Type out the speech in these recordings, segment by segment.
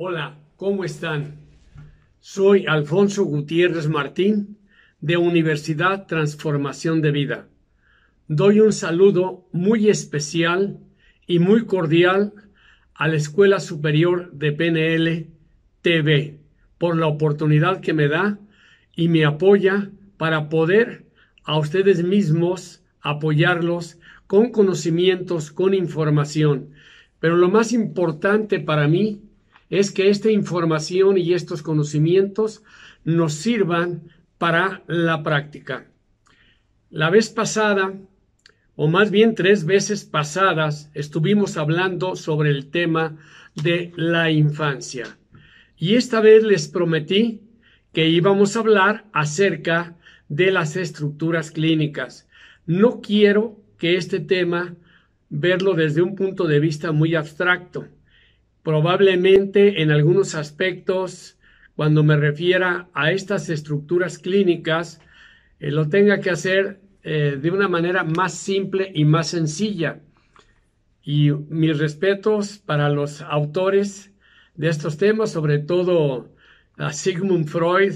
Hola, ¿cómo están? Soy Alfonso Gutiérrez Martín de Universidad Transformación de Vida. Doy un saludo muy especial y muy cordial a la Escuela Superior de PNL TV por la oportunidad que me da y me apoya para poder a ustedes mismos apoyarlos con conocimientos, con información. Pero lo más importante para mí es que esta información y estos conocimientos nos sirvan para la práctica. La vez pasada, o más bien tres veces pasadas, estuvimos hablando sobre el tema de la infancia. Y esta vez les prometí que íbamos a hablar acerca de las estructuras clínicas. No quiero que este tema verlo desde un punto de vista muy abstracto Probablemente en algunos aspectos, cuando me refiera a estas estructuras clínicas, eh, lo tenga que hacer eh, de una manera más simple y más sencilla. Y mis respetos para los autores de estos temas, sobre todo a Sigmund Freud,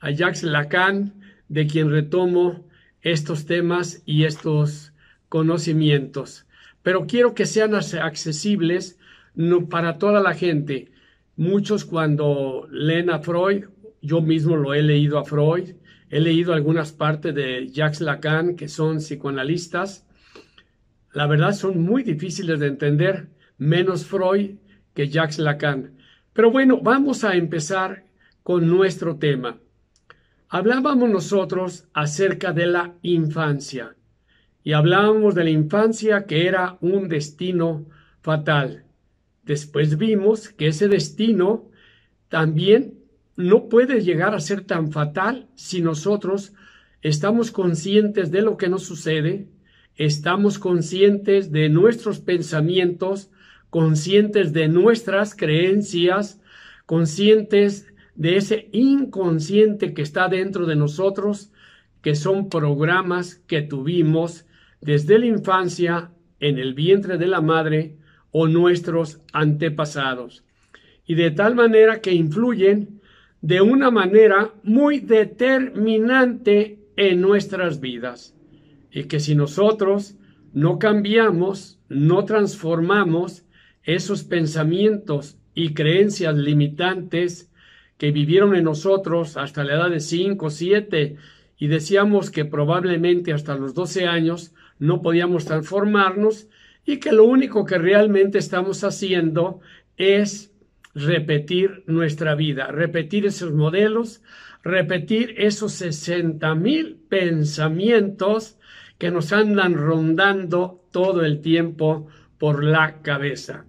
a Jacques Lacan, de quien retomo estos temas y estos conocimientos. Pero quiero que sean accesibles para toda la gente. Muchos cuando leen a Freud, yo mismo lo he leído a Freud, he leído algunas partes de Jacques Lacan que son psicoanalistas. La verdad son muy difíciles de entender, menos Freud que Jacques Lacan. Pero bueno, vamos a empezar con nuestro tema. Hablábamos nosotros acerca de la infancia y hablábamos de la infancia que era un destino fatal. Después vimos que ese destino también no puede llegar a ser tan fatal si nosotros estamos conscientes de lo que nos sucede, estamos conscientes de nuestros pensamientos, conscientes de nuestras creencias, conscientes de ese inconsciente que está dentro de nosotros, que son programas que tuvimos desde la infancia, en el vientre de la madre, o nuestros antepasados, y de tal manera que influyen de una manera muy determinante en nuestras vidas, y que si nosotros no cambiamos, no transformamos esos pensamientos y creencias limitantes que vivieron en nosotros hasta la edad de 5, 7 y decíamos que probablemente hasta los 12 años no podíamos transformarnos, y que lo único que realmente estamos haciendo es repetir nuestra vida, repetir esos modelos, repetir esos 60 mil pensamientos que nos andan rondando todo el tiempo por la cabeza.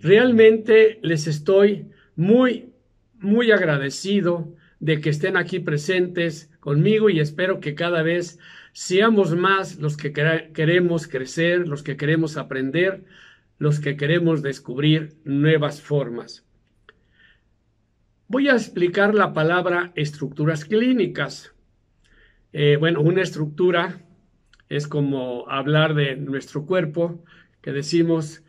Realmente les estoy muy, muy agradecido de que estén aquí presentes conmigo y espero que cada vez Seamos más los que queremos crecer, los que queremos aprender, los que queremos descubrir nuevas formas. Voy a explicar la palabra estructuras clínicas. Eh, bueno, una estructura es como hablar de nuestro cuerpo, que decimos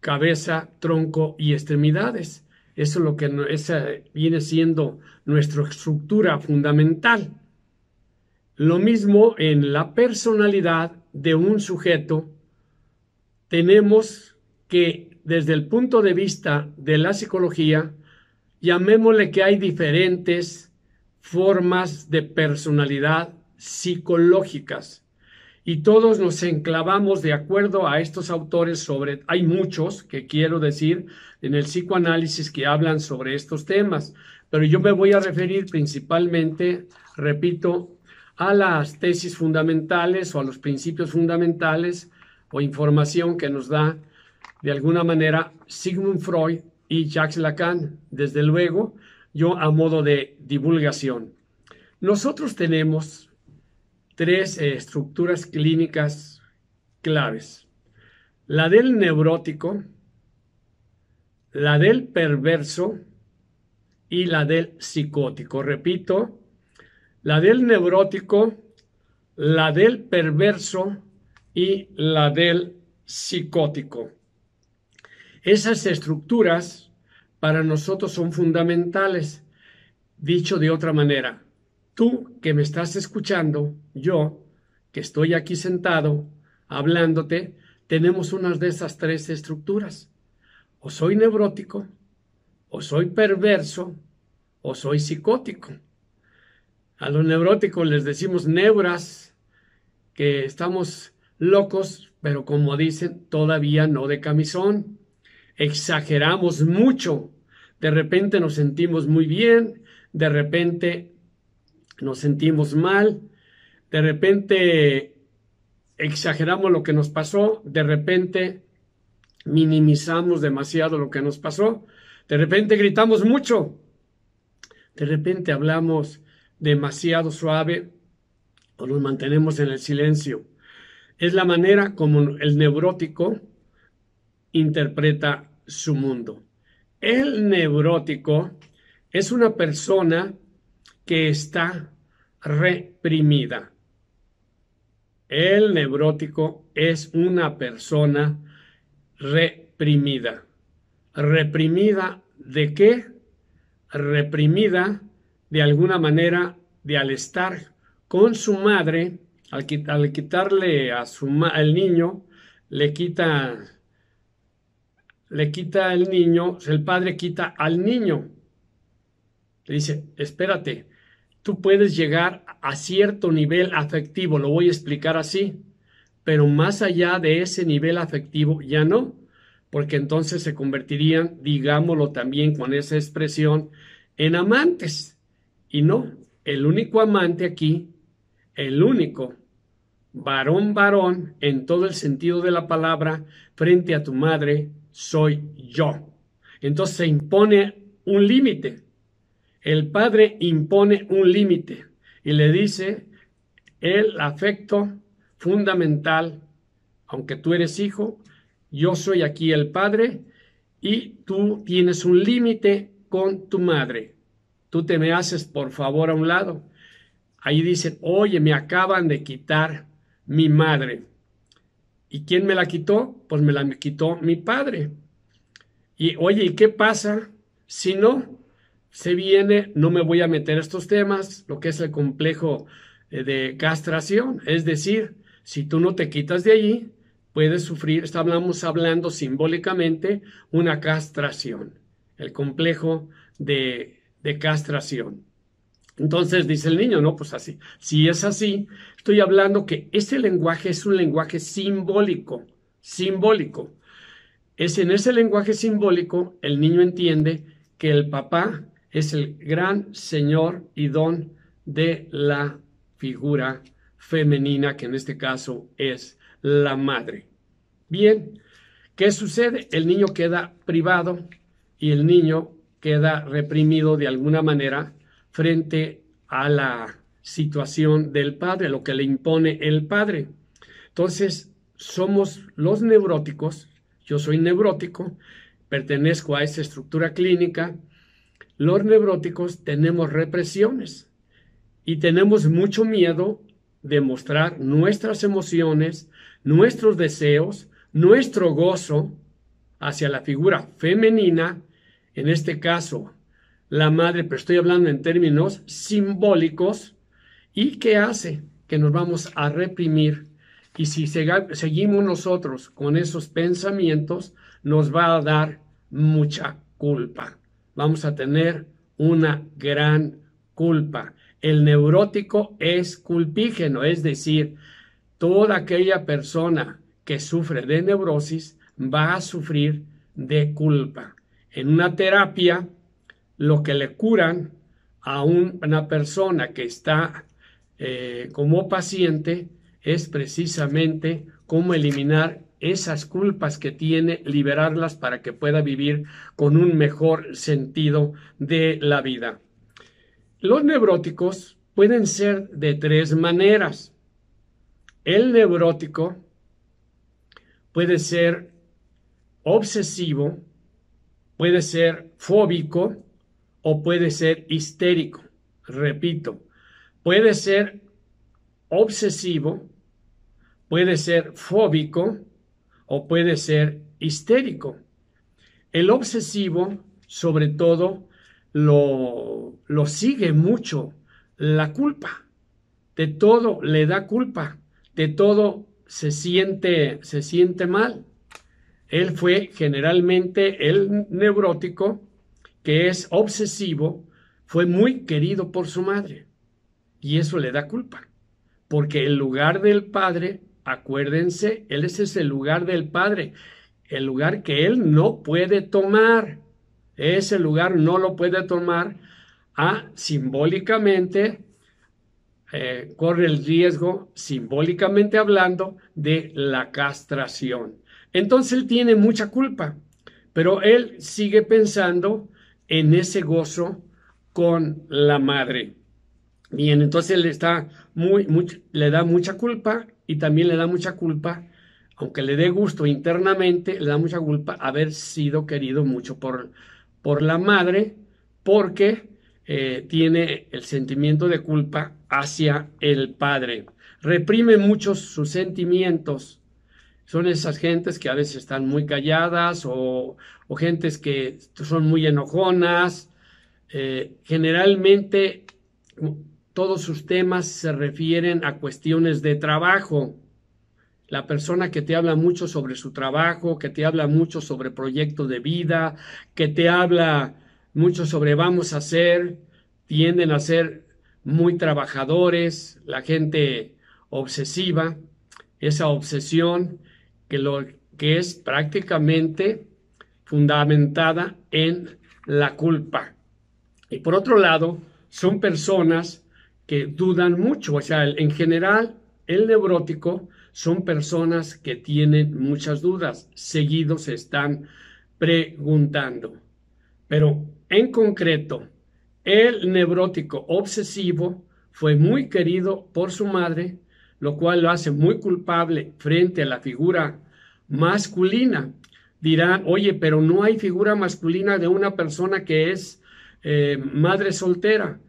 cabeza, tronco y extremidades. Eso es lo que viene siendo nuestra estructura fundamental. Lo mismo en la personalidad de un sujeto, tenemos que desde el punto de vista de la psicología, llamémosle que hay diferentes formas de personalidad psicológicas. Y todos nos enclavamos de acuerdo a estos autores sobre, hay muchos que quiero decir en el psicoanálisis que hablan sobre estos temas, pero yo me voy a referir principalmente, repito, a las tesis fundamentales o a los principios fundamentales o información que nos da de alguna manera Sigmund Freud y Jacques Lacan, desde luego, yo a modo de divulgación. Nosotros tenemos tres eh, estructuras clínicas claves. La del neurótico, la del perverso y la del psicótico. Repito, la del neurótico, la del perverso y la del psicótico. Esas estructuras para nosotros son fundamentales. Dicho de otra manera, tú que me estás escuchando, yo que estoy aquí sentado hablándote, tenemos una de esas tres estructuras. O soy neurótico, o soy perverso, o soy psicótico. A los neuróticos les decimos neuras, que estamos locos, pero como dicen, todavía no de camisón. Exageramos mucho. De repente nos sentimos muy bien, de repente nos sentimos mal, de repente exageramos lo que nos pasó, de repente minimizamos demasiado lo que nos pasó, de repente gritamos mucho, de repente hablamos demasiado suave o nos mantenemos en el silencio. Es la manera como el neurótico interpreta su mundo. El neurótico es una persona que está reprimida. El neurótico es una persona reprimida. ¿Reprimida de qué? Reprimida de alguna manera de al estar con su madre, al, quitarle a su al niño, le quita, le quita el niño, el padre quita al niño. Le dice, espérate, tú puedes llegar a cierto nivel afectivo, lo voy a explicar así, pero más allá de ese nivel afectivo ya no, porque entonces se convertirían, digámoslo también con esa expresión, en amantes. Y no, el único amante aquí, el único varón, varón, en todo el sentido de la palabra, frente a tu madre, soy yo. Entonces se impone un límite. El padre impone un límite y le dice, el afecto fundamental, aunque tú eres hijo, yo soy aquí el padre y tú tienes un límite con tu madre tú te me haces por favor a un lado. Ahí dicen, oye, me acaban de quitar mi madre. ¿Y quién me la quitó? Pues me la quitó mi padre. Y oye, ¿y qué pasa si no? Se viene, no me voy a meter estos temas, lo que es el complejo eh, de castración. Es decir, si tú no te quitas de allí, puedes sufrir, estamos hablando simbólicamente, una castración, el complejo de de castración. Entonces dice el niño, no, pues así. Si es así, estoy hablando que ese lenguaje es un lenguaje simbólico, simbólico. Es en ese lenguaje simbólico el niño entiende que el papá es el gran señor y don de la figura femenina, que en este caso es la madre. Bien, ¿qué sucede? El niño queda privado y el niño queda reprimido de alguna manera frente a la situación del padre, lo que le impone el padre. Entonces, somos los neuróticos, yo soy neurótico, pertenezco a esa estructura clínica, los neuróticos tenemos represiones y tenemos mucho miedo de mostrar nuestras emociones, nuestros deseos, nuestro gozo hacia la figura femenina en este caso la madre, pero estoy hablando en términos simbólicos, y que hace que nos vamos a reprimir. Y si seguimos nosotros con esos pensamientos, nos va a dar mucha culpa. Vamos a tener una gran culpa. El neurótico es culpígeno, es decir, toda aquella persona que sufre de neurosis va a sufrir de culpa en una terapia, lo que le curan a una persona que está eh, como paciente es precisamente cómo eliminar esas culpas que tiene, liberarlas para que pueda vivir con un mejor sentido de la vida. Los neuróticos pueden ser de tres maneras. El neurótico puede ser obsesivo, puede ser fóbico o puede ser histérico. Repito, puede ser obsesivo, puede ser fóbico o puede ser histérico. El obsesivo, sobre todo, lo, sigue mucho la culpa. De todo le da culpa, de todo se siente, se siente mal. Él fue generalmente el neurótico, que es obsesivo, fue muy querido por su madre. Y eso le da culpa, porque el lugar del padre, acuérdense, él ese es el lugar del padre, el lugar que él no puede tomar. Ese lugar no lo puede tomar a simbólicamente eh, corre el riesgo, simbólicamente hablando, de la castración. Entonces él tiene mucha culpa, pero él sigue pensando en ese gozo con la madre. Bien, entonces le, está muy, le da mucha culpa y también le da mucha culpa, aunque le dé gusto internamente, le da mucha culpa haber sido querido mucho por, por la madre, porque eh, tiene el sentimiento de culpa hacia el padre. Reprime muchos sus sentimientos son esas gentes que a veces están muy calladas o, gentes que son muy enojonas. Eh, generalmente todos sus temas se refieren a cuestiones de trabajo. La persona que te habla mucho sobre su trabajo, que te habla mucho sobre proyecto de vida, que te habla mucho sobre vamos a hacer, tienden a ser muy trabajadores, la gente obsesiva, esa obsesión que, lo, que es prácticamente fundamentada en la culpa. Y por otro lado, son personas que dudan mucho, o sea, en general, el neurótico son personas que tienen muchas dudas, seguidos se están preguntando. Pero en concreto, el neurótico obsesivo fue muy querido por su madre lo cual lo hace muy culpable frente a la figura masculina. dirá oye, pero no hay figura masculina de una persona que es eh, madre soltera.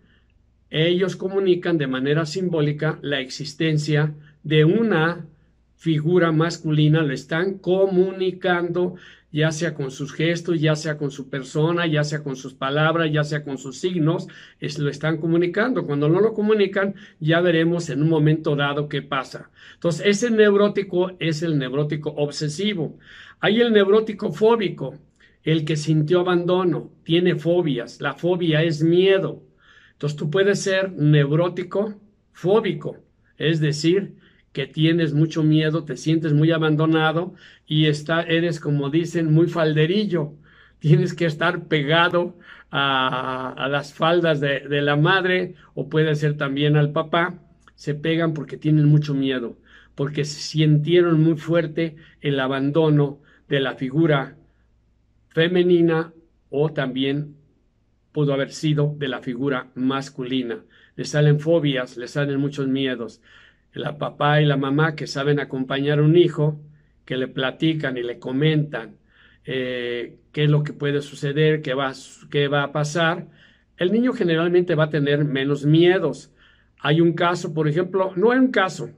Ellos comunican de manera simbólica la existencia de una figura masculina, lo están comunicando ya sea con sus gestos, ya sea con su persona, ya sea con sus palabras, ya sea con sus signos, es, lo están comunicando. Cuando no lo comunican, ya veremos en un momento dado qué pasa. Entonces, ese neurótico es el neurótico obsesivo. Hay el neurótico fóbico, el que sintió abandono, tiene fobias. La fobia es miedo. Entonces, tú puedes ser neurótico fóbico, es decir, que tienes mucho miedo, te sientes muy abandonado y está, eres, como dicen, muy falderillo. Tienes que estar pegado a, las faldas de, de la madre o puede ser también al papá. Se pegan porque tienen mucho miedo, porque sintieron muy fuerte el abandono de la figura femenina o también pudo haber sido de la figura masculina. Le salen fobias, le salen muchos miedos la papá y la mamá que saben acompañar a un hijo, que le platican y le comentan eh, qué es lo que puede suceder, qué va, va a pasar, el niño generalmente va a tener menos miedos. Hay un caso, por ejemplo, no hay un caso,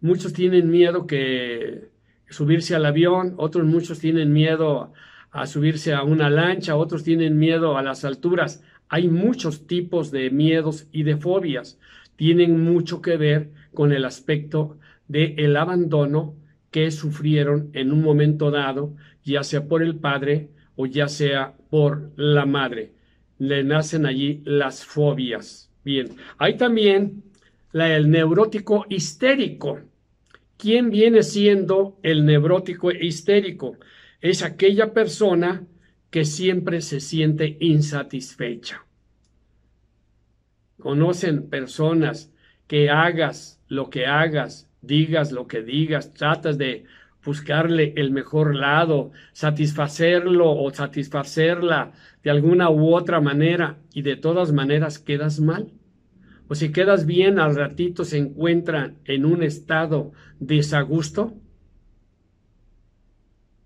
muchos tienen miedo que subirse al avión, otros muchos tienen miedo a subirse a una lancha, otros tienen miedo a las alturas. Hay muchos tipos de miedos y de fobias. Tienen mucho que ver con el aspecto del el abandono que sufrieron en un momento dado, ya sea por el padre o ya sea por la madre. Le nacen allí las fobias. Bien, hay también el neurótico histérico. ¿Quién viene siendo el neurótico histérico? Es aquella persona que siempre se siente insatisfecha. Conocen personas que hagas lo que hagas, digas lo que digas, tratas de buscarle el mejor lado, satisfacerlo o satisfacerla de alguna u otra manera y de todas maneras quedas mal. O si quedas bien, al ratito se encuentran en un estado desagusto.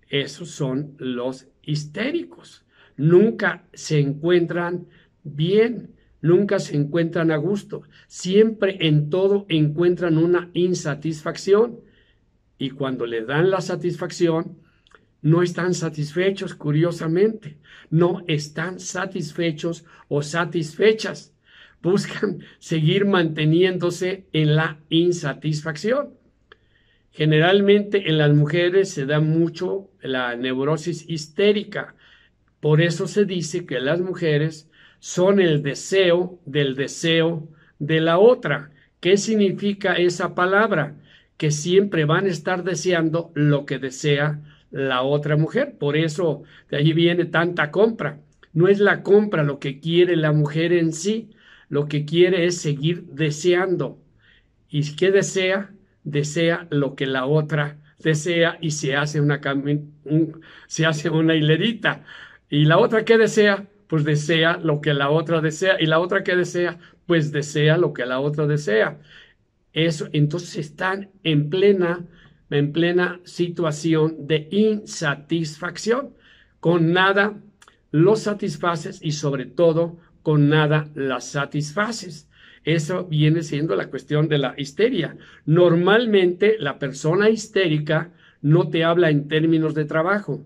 Esos son los histéricos. Nunca se encuentran bien. Nunca se encuentran a gusto. Siempre en todo encuentran una insatisfacción. Y cuando le dan la satisfacción, no están satisfechos, curiosamente. No están satisfechos o satisfechas. Buscan seguir manteniéndose en la insatisfacción. Generalmente en las mujeres se da mucho la neurosis histérica. Por eso se dice que las mujeres son el deseo del deseo de la otra. ¿Qué significa esa palabra? Que siempre van a estar deseando lo que desea la otra mujer. Por eso de ahí viene tanta compra. No es la compra lo que quiere la mujer en sí, lo que quiere es seguir deseando. ¿Y qué desea? Desea lo que la otra desea y se hace una, hilerita. ¿Y la otra qué desea? pues desea lo que la otra desea y la otra que desea, pues desea lo que la otra desea. Eso, entonces están en plena, en plena situación de insatisfacción. Con nada los satisfaces y sobre todo con nada las satisfaces. Eso viene siendo la cuestión de la histeria. Normalmente la persona histérica no te habla en términos de trabajo,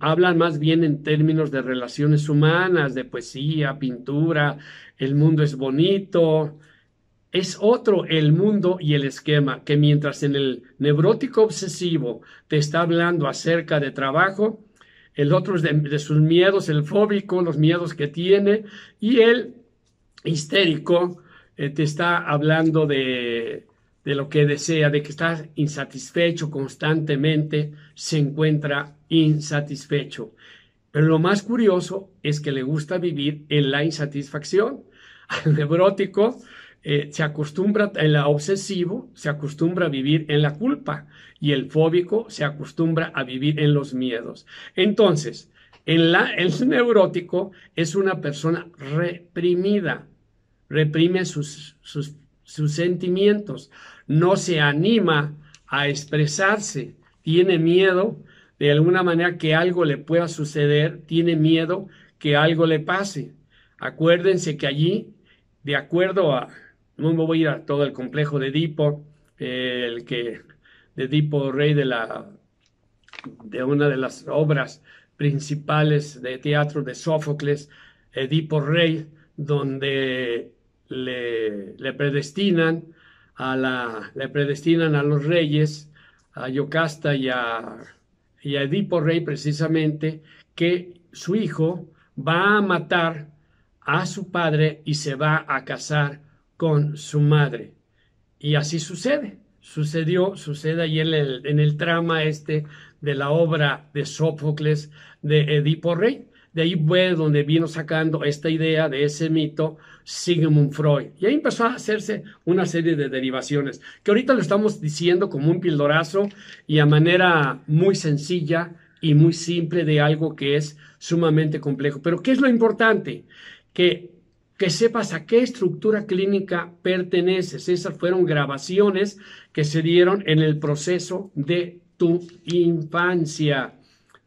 hablan más bien en términos de relaciones humanas, de poesía, pintura, el mundo es bonito. Es otro el mundo y el esquema que mientras en el neurótico obsesivo te está hablando acerca de trabajo, el otro es de, sus miedos, el fóbico, los miedos que tiene, y el histérico eh, te está hablando de, de lo que desea, de que está insatisfecho constantemente, se encuentra insatisfecho. Pero lo más curioso es que le gusta vivir en la insatisfacción. Al neurótico eh, se acostumbra, el obsesivo se acostumbra a vivir en la culpa y el fóbico se acostumbra a vivir en los miedos. Entonces, el neurótico es una persona reprimida, reprime sus, sus sentimientos, no se anima a expresarse, tiene miedo de alguna manera que algo le pueda suceder, tiene miedo que algo le pase. Acuérdense que allí, de acuerdo a, no me voy a ir a todo el complejo de Edipo, el que de Edipo, rey de la de una de las obras principales de teatro de Sófocles, Edipo Rey, donde le, le predestinan la, le predestinan a los reyes, a Yocasta y a, y Edipo Rey precisamente, que su hijo va a matar a su padre y se va a casar con su madre. Y así sucede. Sucedió, sucede ahí en el, en el trama este de la obra de Sófocles de Edipo Rey. De ahí fue donde vino sacando esta idea de ese mito Sigmund Freud. Y ahí empezó a hacerse una serie de derivaciones, que ahorita lo estamos diciendo como un pildorazo y a manera muy sencilla y muy simple de algo que es sumamente complejo. Pero ¿qué es lo importante? Que, que sepas a qué estructura clínica perteneces. Esas fueron grabaciones que se dieron en el proceso de tu infancia,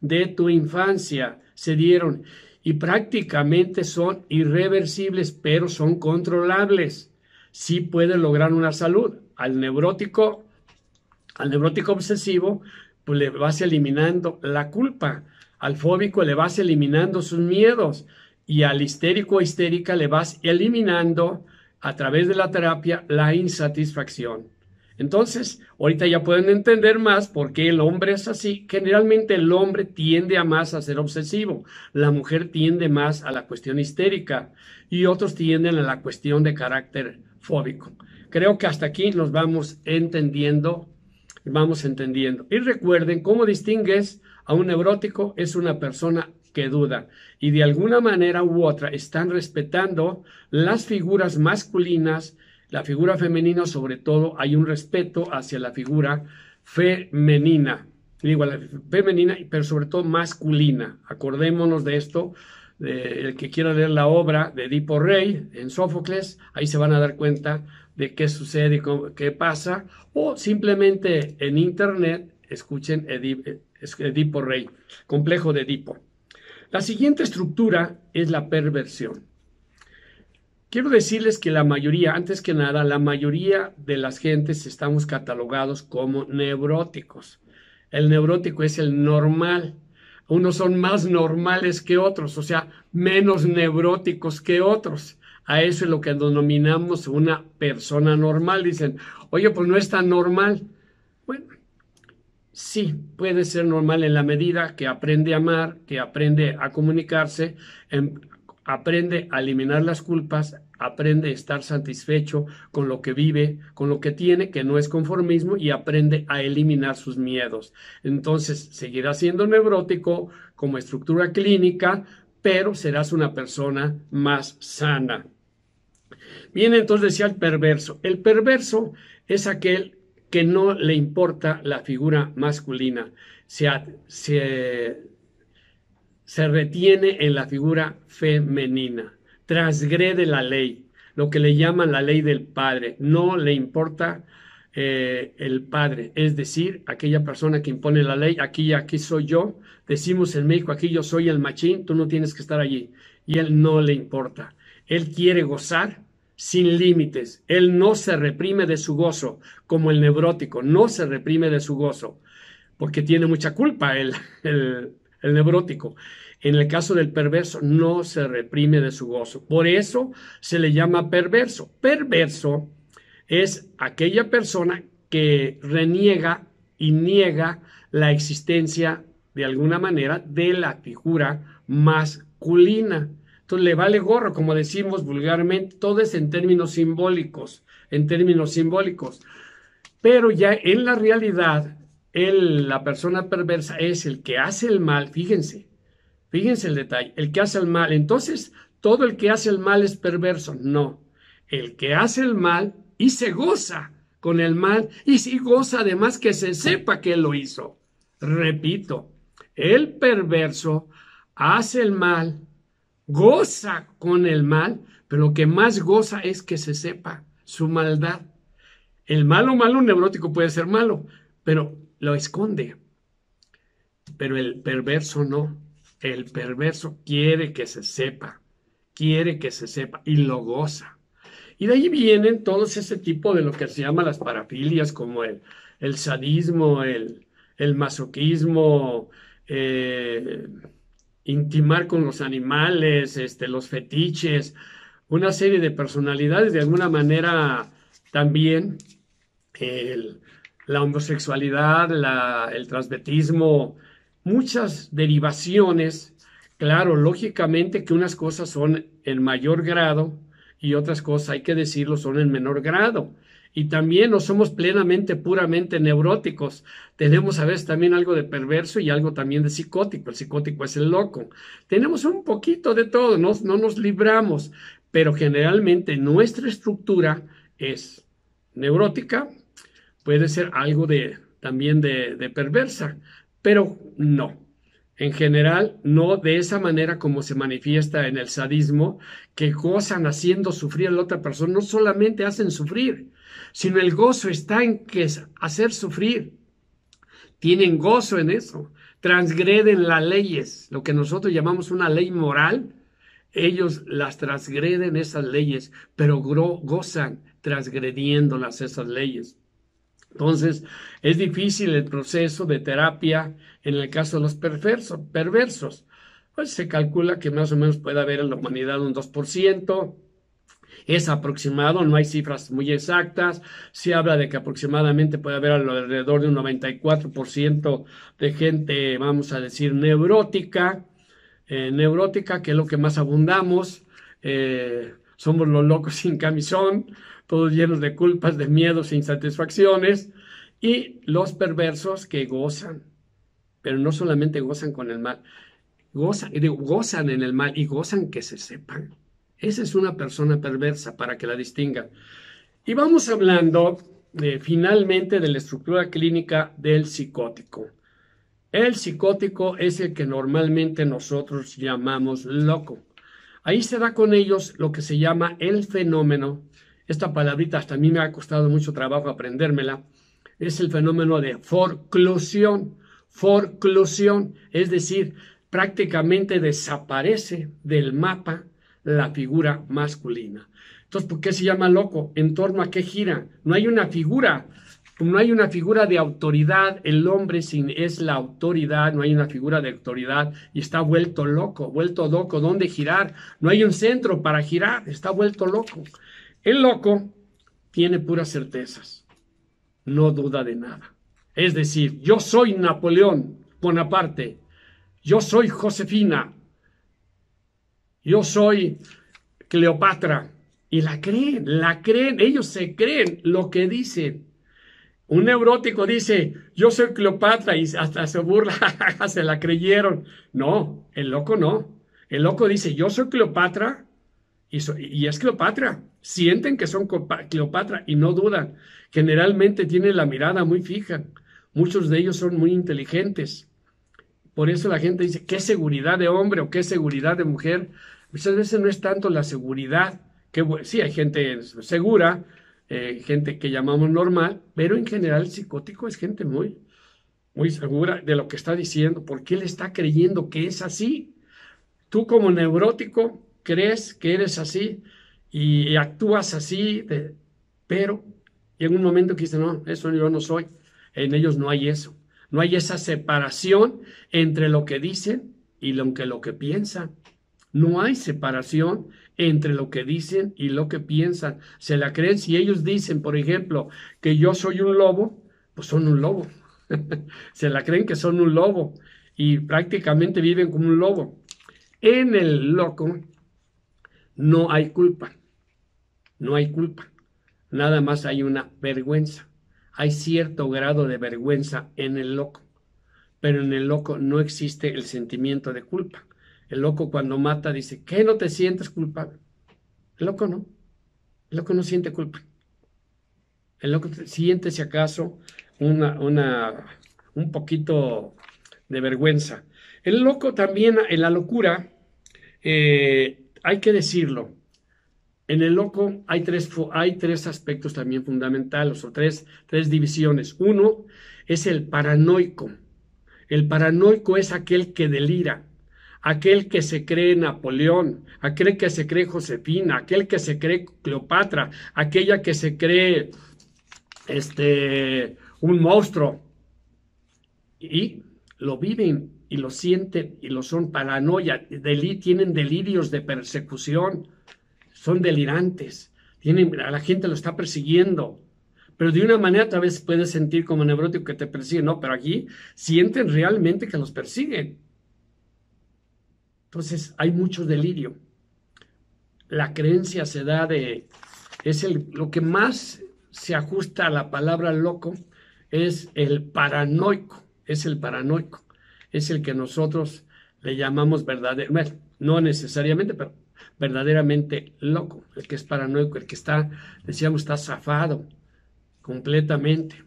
de tu infancia se dieron y prácticamente son irreversibles, pero son controlables. Sí pueden lograr una salud. Al neurótico, al neurótico obsesivo, pues le vas eliminando la culpa. Al fóbico le vas eliminando sus miedos y al histérico o histérica le vas eliminando a través de la terapia la insatisfacción. Entonces, ahorita ya pueden entender más por qué el hombre es así. Generalmente el hombre tiende a más a ser obsesivo, la mujer tiende más a la cuestión histérica y otros tienden a la cuestión de carácter fóbico. Creo que hasta aquí nos vamos entendiendo, vamos entendiendo. Y recuerden cómo distingues a un neurótico es una persona que duda y de alguna manera u otra están respetando las figuras masculinas la figura femenina, sobre todo, hay un respeto hacia la figura femenina, digo, femenina, pero sobre todo masculina. Acordémonos de esto. el que quiera leer la obra de Edipo Rey en Sófocles, ahí se van a dar cuenta de qué sucede, y qué pasa, o simplemente en internet escuchen Edipo Rey, complejo de Edipo. La siguiente estructura es la perversión. Quiero decirles que la mayoría, antes que nada, la mayoría de las gentes estamos catalogados como neuróticos. El neurótico es el normal. Unos son más normales que otros, o sea, menos neuróticos que otros. A eso es lo que denominamos una persona normal. Dicen, oye, pues no es tan normal. Bueno, sí, puede ser normal en la medida que aprende a amar, que aprende a comunicarse, en, em, aprende a eliminar las culpas, aprende a estar satisfecho con lo que vive, con lo que tiene, que no es conformismo, y aprende a eliminar sus miedos. Entonces, seguirá siendo neurótico como estructura clínica, pero serás una persona más sana. Bien, entonces decía el perverso. El perverso es aquel que no le importa la figura masculina. Se, se se retiene en la figura femenina, transgrede la ley, lo que le llaman la ley del padre, no le importa eh, el padre, es decir, aquella persona que impone la ley, aquí aquí soy yo, decimos en México, aquí yo soy el machín, tú no tienes que estar allí, y él no le importa, él quiere gozar sin límites, él no se reprime de su gozo, como el neurótico, no se reprime de su gozo, porque tiene mucha culpa él, el, el neurótico. En el caso del perverso, no se reprime de su gozo. Por eso se le llama perverso. Perverso es aquella persona que reniega y niega la existencia, de alguna manera, de la figura masculina. Entonces le vale gorro, como decimos vulgarmente, todo es en términos simbólicos, en términos simbólicos. Pero ya en la realidad, la persona perversa es el que hace el mal, fíjense, fíjense el detalle, el que hace el mal. Entonces, todo el que hace el mal es perverso. No, el que hace el mal y se goza con el mal y si goza además que se sepa que lo hizo. Repito, el perverso hace el mal, goza con el mal, pero lo que más goza es que se sepa su maldad. El malo, malo, neurótico puede ser malo, pero lo esconde. Pero el perverso no. El perverso quiere que se sepa, quiere que se sepa y lo goza. Y de ahí vienen todos ese tipo de lo que se llama las parafilias, como el, el sadismo, el, masoquismo, eh, intimar con los animales, este, los fetiches, una serie de personalidades, de alguna manera también el, la homosexualidad, el transbetismo, muchas derivaciones. Claro, lógicamente que unas cosas son en mayor grado y otras cosas, hay que decirlo, son en menor grado. Y también no somos plenamente, puramente neuróticos. Tenemos a veces también algo de perverso y algo también de psicótico. El psicótico es el loco. Tenemos un poquito de todo, no nos libramos, pero generalmente nuestra estructura es neurótica, puede ser algo de, también de, perversa, pero no. En general, no de esa manera como se manifiesta en el sadismo, que gozan haciendo sufrir a la otra persona. No solamente hacen sufrir, sino el gozo está en que hacer sufrir. Tienen gozo en eso. Transgreden las leyes, lo que nosotros llamamos una ley moral. Ellos las transgreden esas leyes, pero gozan transgrediéndolas esas leyes. Entonces, es difícil el proceso de terapia en el caso de los perversos. Pues se calcula que más o menos puede haber en la humanidad un 2%. Es aproximado, no hay cifras muy exactas. Se habla de que aproximadamente puede haber alrededor de un 94% de gente, vamos a decir, neurótica. Eh, neurótica, que es lo que más abundamos. Eh, somos los locos sin camisón, todos llenos de culpas, de miedos e insatisfacciones, y los perversos que gozan, pero no solamente gozan con el mal, gozan, gozan en el mal y gozan que se sepan. Esa es una persona perversa para que la distingan. Y vamos hablando eh, finalmente de la estructura clínica del psicótico. El psicótico es el que normalmente nosotros llamamos loco. Ahí se da con ellos lo que se llama el fenómeno. Esta palabrita hasta a mí me ha costado mucho trabajo aprendérmela. Es el fenómeno de forclusión. Forclusión, es decir, prácticamente desaparece del mapa la figura masculina. Entonces, ¿por qué se llama loco? ¿En torno a qué gira? No hay una figura no hay una figura de autoridad, el hombre sin, es la autoridad, no hay una figura de autoridad y está vuelto loco, vuelto loco, ¿dónde girar? No hay un centro para girar, está vuelto loco. El loco tiene puras certezas, no duda de nada. Es decir, yo soy Napoleón Bonaparte, yo soy Josefina, yo soy Cleopatra. Y la creen, la creen, ellos se creen lo que dicen. Un neurótico dice, yo soy Cleopatra y hasta se burla, se la creyeron. No, el loco no. El loco dice, yo soy Cleopatra y, es Cleopatra. Sienten que son Cleopatra y no dudan. Generalmente tienen la mirada muy fija. Muchos de ellos son muy inteligentes. Por eso la gente dice, ¿qué seguridad de hombre o qué seguridad de mujer? Muchas veces no es tanto la seguridad, que sí hay gente segura, eh, gente que llamamos normal, pero en general psicótico es gente muy, muy segura de lo que está diciendo, porque él está creyendo que es así. Tú como neurótico crees que eres así y actúas así, pero en un momento que dice, no, eso yo no soy. En ellos no hay eso. No hay esa separación entre lo que dicen y lo que, lo que piensan. No hay separación entre lo que dicen y lo que piensan. Se la creen. Si ellos dicen, por ejemplo, que yo soy un lobo, pues son un lobo. se la creen que son un lobo y prácticamente viven como un lobo. En el loco no hay culpa. No hay culpa. Nada más hay una vergüenza. Hay cierto grado de vergüenza en el loco. Pero en el loco no existe el sentimiento de culpa el loco cuando mata dice, ¿qué no te sientes culpable? El loco no. El loco no siente culpa. El loco siente si acaso una, un poquito de vergüenza. El loco también, en la locura, eh, hay que decirlo, en el loco hay tres, hay tres aspectos también fundamentales, o tres, tres divisiones. Uno es el paranoico. El paranoico es aquel que delira, aquel que se cree Napoleón, aquel que se cree Josefina, aquel que se cree Cleopatra, aquella que se cree este un monstruo y lo viven y lo sienten y lo son paranoia, tienen delirios de persecución, son delirantes, tienen, a la gente lo está persiguiendo, pero de una manera tal vez puedes sentir como neurótico que te persigue. no, pero aquí sienten realmente que los persiguen entonces hay mucho delirio. La creencia se da de, es el, lo que más se ajusta a la palabra loco, es el paranoico, es el paranoico, es el que nosotros le llamamos verdadero, bueno, no necesariamente, pero verdaderamente loco, el que es paranoico, el que está, decíamos, está zafado completamente.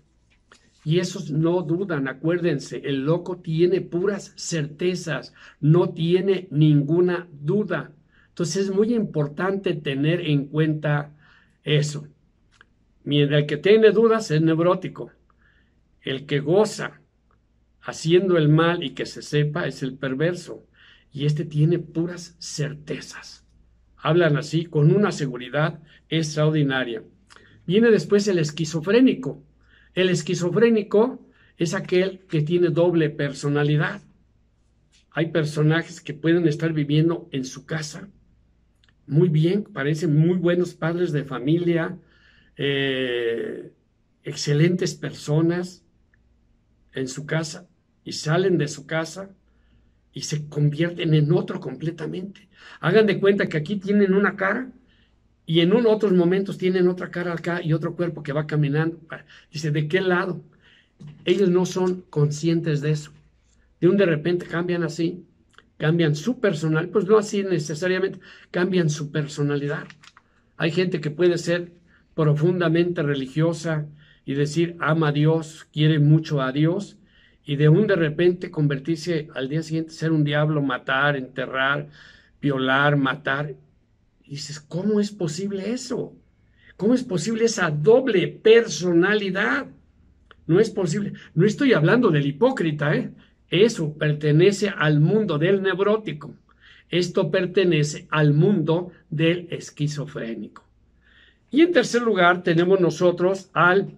Y esos no dudan, acuérdense, el loco tiene puras certezas, no tiene ninguna duda. Entonces es muy importante tener en cuenta eso. Mientras el que tiene dudas es neurótico. El que goza haciendo el mal y que se sepa es el perverso. Y este tiene puras certezas. Hablan así con una seguridad extraordinaria. Viene después el esquizofrénico el esquizofrénico es aquel que tiene doble personalidad. Hay personajes que pueden estar viviendo en su casa muy bien, parecen muy buenos padres de familia, eh, excelentes personas en su casa y salen de su casa y se convierten en otro completamente. Hagan de cuenta que aquí tienen una cara y en un, otros momentos tienen otra cara acá y otro cuerpo que va caminando. Dice, ¿de qué lado? Ellos no son conscientes de eso. De un de repente cambian así, cambian su personal, pues no así necesariamente, cambian su personalidad. Hay gente que puede ser profundamente religiosa y decir ama a Dios, quiere mucho a Dios, y de un de repente convertirse al día siguiente ser un diablo, matar, enterrar, violar, matar dices, ¿cómo es posible eso? ¿Cómo es posible esa doble personalidad? No es posible. No estoy hablando del hipócrita, ¿eh? Eso pertenece al mundo del neurótico. Esto pertenece al mundo del esquizofrénico. Y en tercer lugar tenemos nosotros al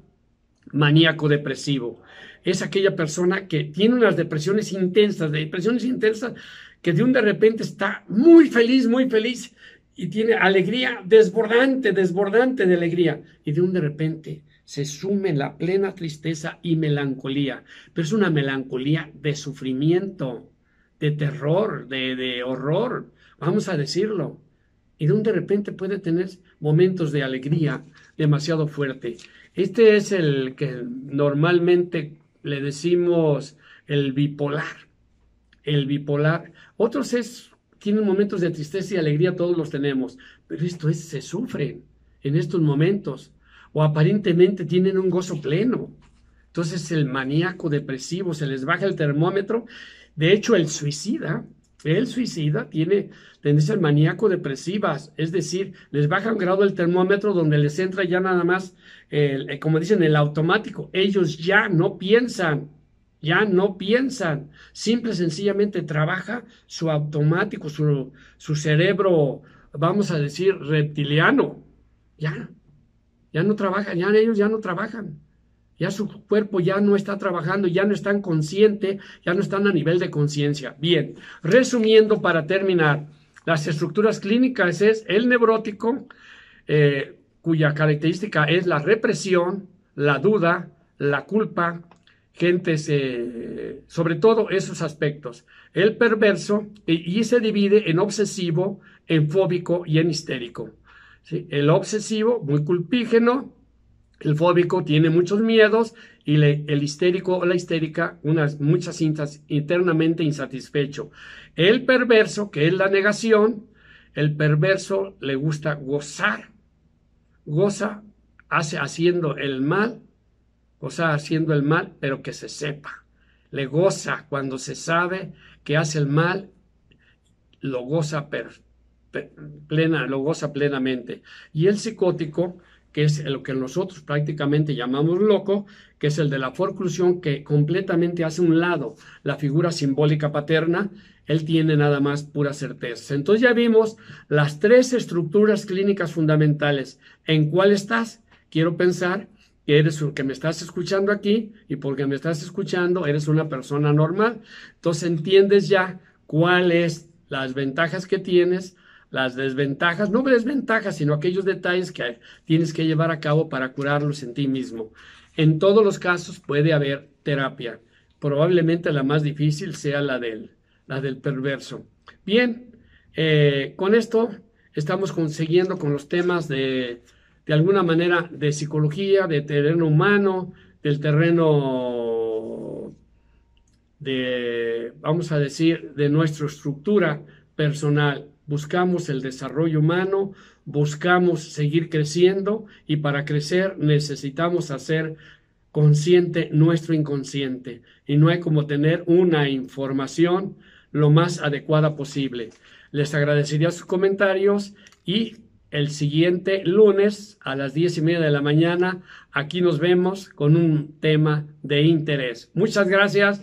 maníaco depresivo. Es aquella persona que tiene unas depresiones intensas, depresiones intensas, que de un de repente está muy feliz, muy feliz, y tiene alegría desbordante, desbordante de alegría. Y de un de repente se sume la plena tristeza y melancolía, pero es una melancolía de sufrimiento, de terror, de, de horror, vamos a decirlo. Y de un de repente puede tener momentos de alegría demasiado fuerte. Este es el que normalmente le decimos el bipolar. El bipolar. Otros es tienen momentos de tristeza y alegría, todos los tenemos, pero esto es, se sufren en estos momentos o aparentemente tienen un gozo pleno. Entonces el maníaco depresivo se les baja el termómetro. De hecho, el suicida, el suicida tiene tendencia al maníaco depresivas, es decir, les baja un grado el termómetro donde les entra ya nada más, eh, como dicen, el automático. Ellos ya no piensan, ya no piensan, simple sencillamente trabaja su automático, su, cerebro, vamos a decir, reptiliano. Ya, ya no trabajan, ya ellos ya no trabajan. Ya su cuerpo ya no está trabajando, ya no están consciente, ya no están a nivel de conciencia. Bien, resumiendo para terminar, las estructuras clínicas es el neurótico, eh, cuya característica es la represión, la duda, la culpa, gentes, eh, sobre todo esos aspectos. El perverso, y se divide en obsesivo, en fóbico y en histérico. El obsesivo, muy culpígeno, el fóbico tiene muchos miedos y el histérico o la histérica, unas muchas cintas internamente insatisfecho. El perverso, que es la negación, el perverso le gusta gozar, goza, hace haciendo el mal o sea, haciendo el mal, pero que se sepa. Le goza cuando se sabe que hace el mal, lo goza, plena, lo goza plenamente. Y el psicótico, que es lo que nosotros prácticamente llamamos loco, que es el de la forclusión, que completamente hace un lado la figura simbólica paterna, él tiene nada más pura certeza. Entonces ya vimos las tres estructuras clínicas fundamentales. ¿En cuál estás? Quiero pensar que eres que me estás escuchando aquí y porque me estás escuchando eres una persona normal. Entonces entiendes ya cuáles las ventajas que tienes, las desventajas, no desventajas, sino aquellos detalles que tienes que llevar a cabo para curarlos en ti mismo. En todos los casos puede haber terapia. Probablemente la más difícil sea la del, la del perverso. Bien, eh, con esto estamos consiguiendo con los temas de de alguna manera de psicología, de terreno humano, del terreno de, vamos a decir, de nuestra estructura personal. Buscamos el desarrollo humano, buscamos seguir creciendo y para crecer necesitamos hacer consciente nuestro inconsciente y no hay como tener una información lo más adecuada posible. Les agradecería sus comentarios y el siguiente lunes a las diez y media de la mañana. Aquí nos vemos con un tema de interés. Muchas gracias.